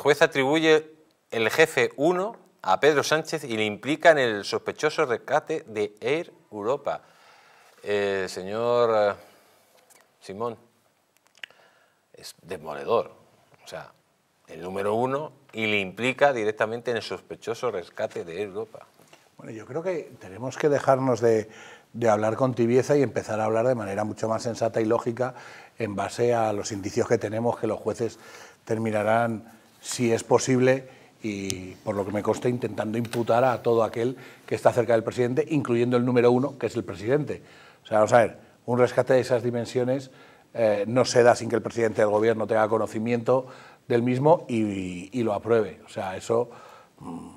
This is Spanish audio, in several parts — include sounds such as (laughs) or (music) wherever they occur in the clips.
juez atribuye el jefe 1 a Pedro Sánchez y le implica en el sospechoso rescate de Air Europa. señor eh, Simón, es demoledor. O sea, el número uno y le implica directamente en el sospechoso rescate de Air Europa. Bueno, yo creo que tenemos que dejarnos de, de hablar con tibieza y empezar a hablar de manera mucho más sensata y lógica en base a los indicios que tenemos que los jueces terminarán si es posible, y por lo que me consta, intentando imputar a todo aquel que está cerca del presidente, incluyendo el número uno, que es el presidente. O sea, vamos a ver, un rescate de esas dimensiones eh, no se da sin que el presidente del gobierno tenga conocimiento del mismo y, lo apruebe. O sea, eso, mm,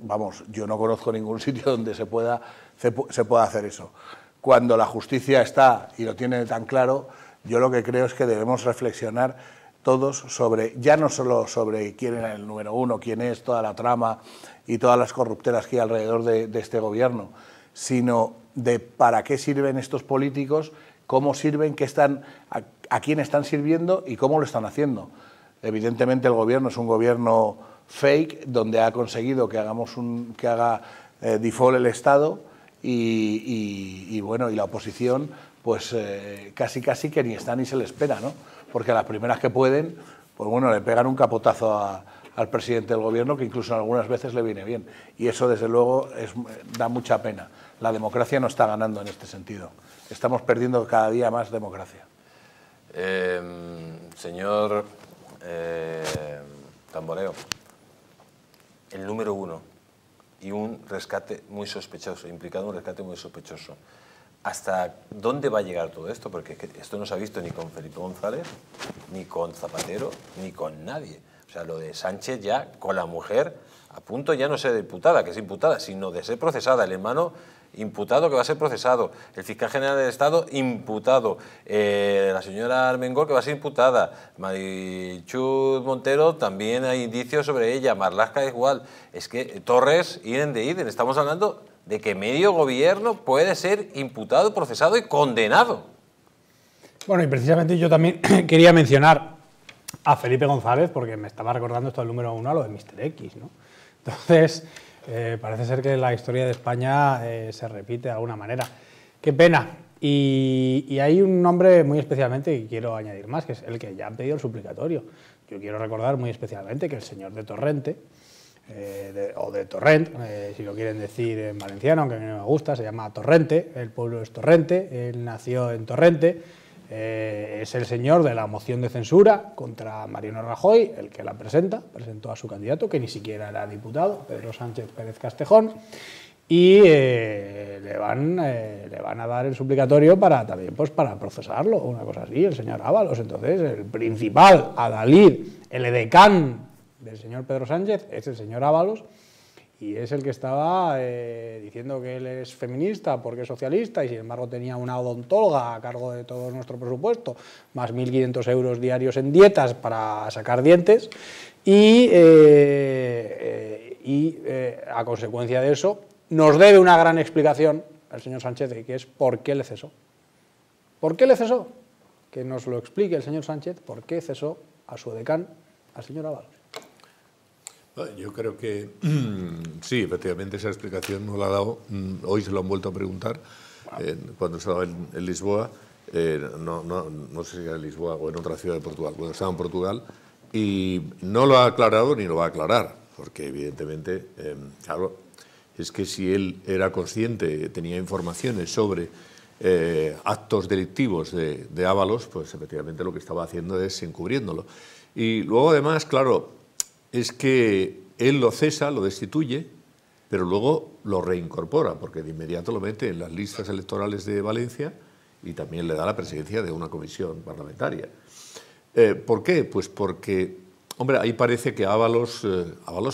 vamos, yo no conozco ningún (laughs) sitio donde se pueda, se pueda hacer eso. Cuando la justicia está y lo tiene tan claro, yo lo que creo es que debemos reflexionar todos sobre, ya no solo sobre quién era el número uno, quién es toda la trama y todas las corrupteras que hay alrededor de, este gobierno, sino de para qué sirven estos políticos, cómo sirven, qué están, a, quién están sirviendo y cómo lo están haciendo. Evidentemente el gobierno es un gobierno fake donde ha conseguido que hagamos que haga eh, default el Estado y, bueno, y la oposición pues eh, casi casi que ni está ni se le espera, ¿no? Porque a las primeras que pueden, pues bueno, le pegan un capotazo al presidente del gobierno que incluso algunas veces le viene bien. Y eso desde luego es, da mucha pena. La democracia no está ganando en este sentido. Estamos perdiendo cada día más democracia. Em, señor eh, Tamboreo, el número uno y un rescate muy sospechoso, implicado un rescate muy sospechoso. ¿Hasta dónde va a llegar todo esto? Porque esto no se ha visto ni con Felipe González, ni con Zapatero, ni con nadie. O sea, lo de Sánchez ya con la mujer a punto ya no ser diputada, que es imputada, sino de ser procesada. El hermano imputado que va a ser procesado. El fiscal general del Estado imputado. Eh, la señora Armengol que va a ser imputada. Marichud Montero también hay indicios sobre ella. Marlasca igual. Es que Torres, Iren de Iren, Estamos hablando de que medio gobierno puede ser imputado, procesado y condenado. Bueno, y precisamente yo también (clears throat) quería mencionar a Felipe González, porque me estaba recordando esto del número uno a lo de Mr. X, ¿no? Entonces, eh, parece ser que la historia de España eh, se repite de alguna manera. Qué pena. Y, hay un nombre muy especialmente y quiero añadir más, que es el que ya han pedido el suplicatorio. Yo quiero recordar muy especialmente que el señor de Torrente, eh, o de Torrent, si lo quieren decir en valenciano, aunque a mí no me gusta, se llama Torrente, el pueblo es Torrente, él nació en Torrente, eh, es el señor de la moción de censura contra Mariano Rajoy, el que la presenta, presentó a su candidato, que ni siquiera era diputado, Pedro Sánchez Pérez Castejón, y eh, eh, le, van, a dar el suplicatorio para también pues, para procesarlo, una cosa así, el señor Ábalos. Entonces, el principal adalid, el edecán del señor Pedro Sánchez es el señor Ábalos y es el que estaba eh, diciendo que él es feminista porque es socialista y sin embargo tenía una odontóloga a cargo de todo nuestro presupuesto, más 1.500 euros diarios en dietas para sacar dientes y, eh, eh, a consecuencia de eso nos debe una gran explicación al señor Sánchez que es por qué le cesó. ¿Por qué le cesó? Que nos lo explique el señor Sánchez por qué cesó a su decán, al señor Ábalos. Ah, yo creo que (clears throat) sí, efectivamente esa explicación no la ha dado, mm, hoy se lo han vuelto a preguntar, eh, cuando estaba en, Lisboa, eh, no, no, no, sé si era en Lisboa o en otra ciudad de Portugal, cuando estaba en Portugal, y no lo ha aclarado ni lo va a aclarar, porque evidentemente, em, claro, es que si él era consciente, tenía informaciones sobre eh, actos delictivos de, de pues efectivamente lo que estaba haciendo es encubriéndolo. Y luego además, claro, es que él lo cesa, lo destituye, pero luego lo reincorpora, porque de inmediato lo mete en las listas electorales de Valencia y también le da la presidencia de una comisión parlamentaria. Eh, ¿Por qué? Pues porque, hombre, ahí parece que Ábalos, eh,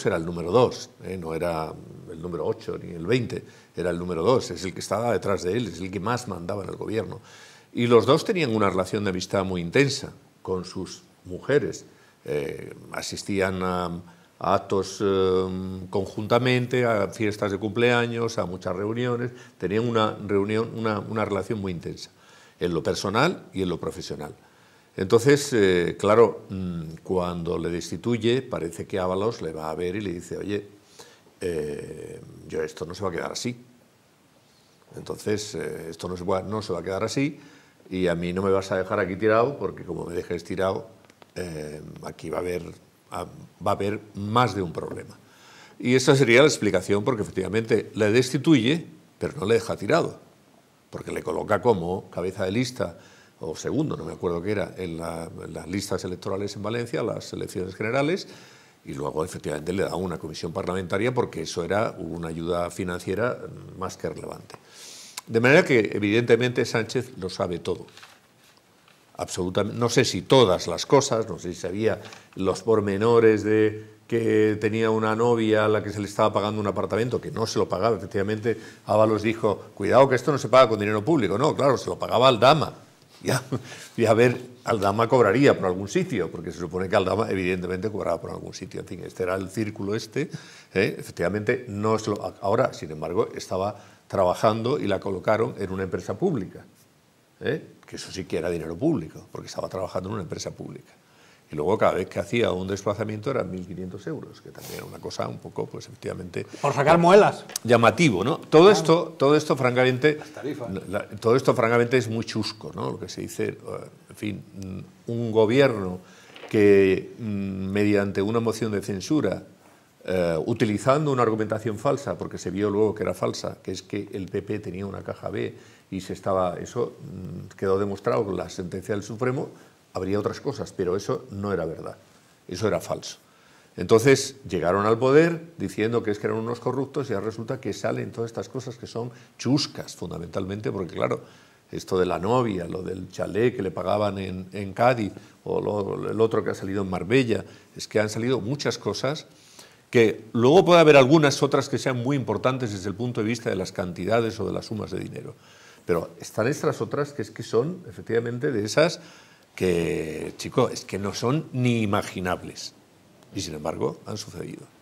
era el número dos, eh, no era el número ocho ni el veinte, era el número dos, es el que estaba detrás de él, es el que más mandaba en el gobierno. Y los dos tenían una relación de amistad muy intensa con sus mujeres. Eh, asistían a, actos em, conjuntamente, a fiestas de cumpleaños, a muchas reuniones, tenían una, reunión, una, relación muy intensa, en lo personal y en lo profesional. Entonces, eh, claro, mm, cuando le destituye, parece que Ábalos le va a ver y le dice, oye, eh, yo esto no se va a quedar así. Entonces, esto no se, va, no se va a quedar así y a mí no me vas a dejar aquí tirado porque como me dejes tirado, eh, aquí va a, haber, más de un problema. Y esa sería la explicación porque efectivamente le destituye, pero no le deja tirado, porque le coloca como cabeza de lista o segundo, no me acuerdo qué era, en las listas electorales en Valencia, las elecciones generales, y luego efectivamente le da una comisión parlamentaria porque eso era una ayuda financiera más que relevante. De manera que evidentemente Sánchez lo sabe todo absolutamente, no sé si todas las cosas, no sé si había los pormenores de que tenía una novia a la que se le estaba pagando un apartamento, que no se lo pagaba, efectivamente, Ábalos dijo, cuidado que esto no se paga con dinero público, no, claro, se lo pagaba al dama, (laughs) ya, y a ver, Aldama cobraría por algún sitio, porque se supone que al dama, evidentemente cobraba por algún sitio. En fin, este era el círculo este. ¿eh? Efectivamente, no lo... ahora, sin embargo, estaba trabajando y la colocaron en una empresa pública. ¿eh? que eso sí que era dinero público, porque estaba trabajando en una empresa pública. Y luego cada vez que hacía un desplazamiento eran 1.500 euros, que también era una cosa un poco, pues efectivamente... Por sacar muelas. Llamativo, ¿no? Todo esto, todo esto francamente... tarifas. todo esto francamente es muy chusco, ¿no? Lo que se dice, eh, en fin, mm, un gobierno que mm, mediante una moción de censura eh, utilizando una argumentación falsa, porque se vio luego que era falsa, que es que el PP tenía una caja B y se estaba, eso mm, quedó demostrado con la sentencia del Supremo, habría otras cosas, pero eso no era verdad, eso era falso. Entonces llegaron al poder diciendo que es que eran unos corruptos y ahora resulta que salen todas estas cosas que son chuscas fundamentalmente, porque claro, esto de la novia, lo del chalet que le pagaban en, Cádiz o el otro que ha salido en Marbella, es que han salido muchas cosas que luego puede haber algunas otras que sean muy importantes desde el punto de vista de las cantidades o de las sumas de dinero. Pero están estas otras que es que son efectivamente de esas que, chico, es que no son ni imaginables. Y sin embargo, han sucedido.